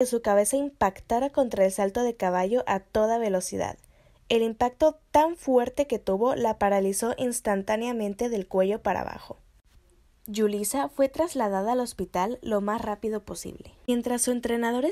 que su cabeza impactara contra el salto de caballo a toda velocidad. El impacto tan fuerte que tuvo la paralizó instantáneamente del cuello para abajo. Julissa fue trasladada al hospital lo más rápido posible, mientras su entrenador